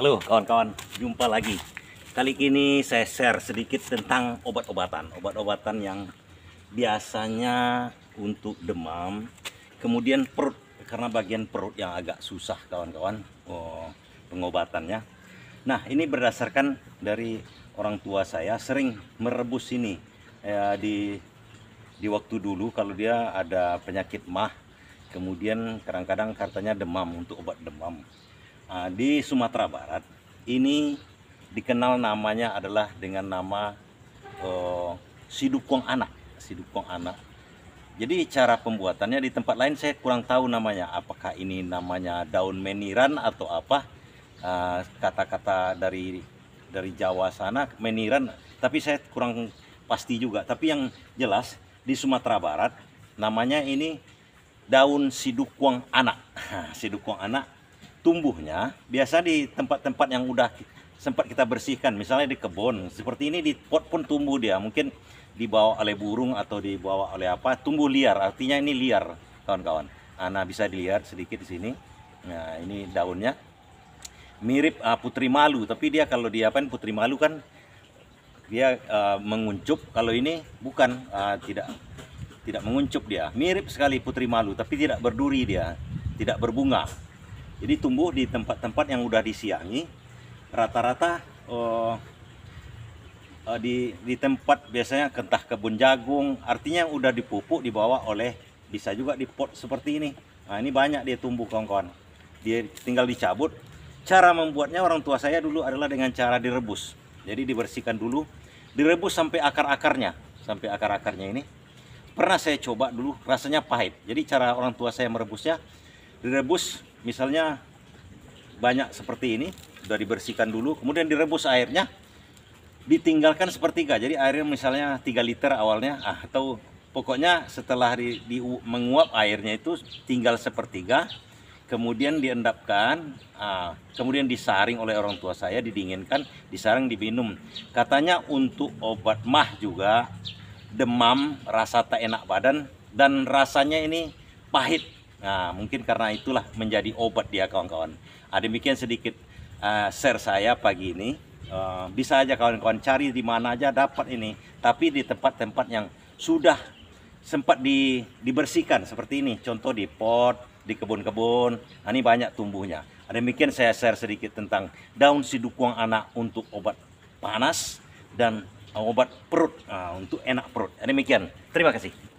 Halo kawan-kawan, jumpa lagi. Kali ini saya share sedikit tentang obat-obatan. Obat-obatan yang biasanya untuk demam. Kemudian perut, karena bagian perut yang agak susah kawan-kawan oh, pengobatannya. Nah ini berdasarkan dari orang tua saya sering merebus ini. Ya, di, di waktu dulu kalau dia ada penyakit mah. Kemudian kadang-kadang katanya demam untuk obat demam Nah, di Sumatera Barat ini dikenal namanya adalah dengan nama uh, sidukong anak, sidukong anak. Jadi cara pembuatannya di tempat lain saya kurang tahu namanya. Apakah ini namanya daun meniran atau apa? Ah, kata-kata uh, dari dari Jawa sana meniran, tapi saya kurang pasti juga. Tapi yang jelas di Sumatera Barat namanya ini daun sidukuang anak. sidukwang anak tumbuhnya biasa di tempat-tempat yang udah sempat kita bersihkan misalnya di kebun seperti ini di pot pun tumbuh dia mungkin dibawa oleh burung atau dibawa oleh apa tumbuh liar artinya ini liar kawan-kawan ah, nah bisa dilihat sedikit di sini nah ini daunnya mirip uh, putri malu tapi dia kalau dia apa putri malu kan dia uh, menguncup kalau ini bukan uh, tidak tidak menguncup dia mirip sekali putri malu tapi tidak berduri dia tidak berbunga jadi tumbuh di tempat-tempat yang udah disiangi. Rata-rata uh, uh, di di tempat biasanya kentah kebun jagung. Artinya udah dipupuk dibawa oleh bisa juga di pot seperti ini. Nah ini banyak dia tumbuh kawan-kawan. Dia tinggal dicabut. Cara membuatnya orang tua saya dulu adalah dengan cara direbus. Jadi dibersihkan dulu, direbus sampai akar-akarnya, sampai akar-akarnya ini. Pernah saya coba dulu, rasanya pahit. Jadi cara orang tua saya merebusnya direbus misalnya banyak seperti ini sudah dibersihkan dulu kemudian direbus airnya ditinggalkan sepertiga jadi airnya misalnya 3 liter awalnya ah, atau pokoknya setelah di, di menguap airnya itu tinggal sepertiga kemudian diendapkan ah, kemudian disaring oleh orang tua saya didinginkan disaring diminum katanya untuk obat mah juga demam rasa tak enak badan dan rasanya ini pahit Nah, mungkin karena itulah menjadi obat dia kawan-kawan. Nah, demikian sedikit uh, share saya pagi ini. Uh, bisa aja kawan-kawan cari di mana aja dapat ini, tapi di tempat-tempat yang sudah sempat di, dibersihkan seperti ini. Contoh di pot, di kebun-kebun, nah, ini banyak tumbuhnya. Nah, demikian saya share sedikit tentang daun sidukuang anak untuk obat panas dan obat perut uh, untuk enak perut. Nah, demikian, terima kasih.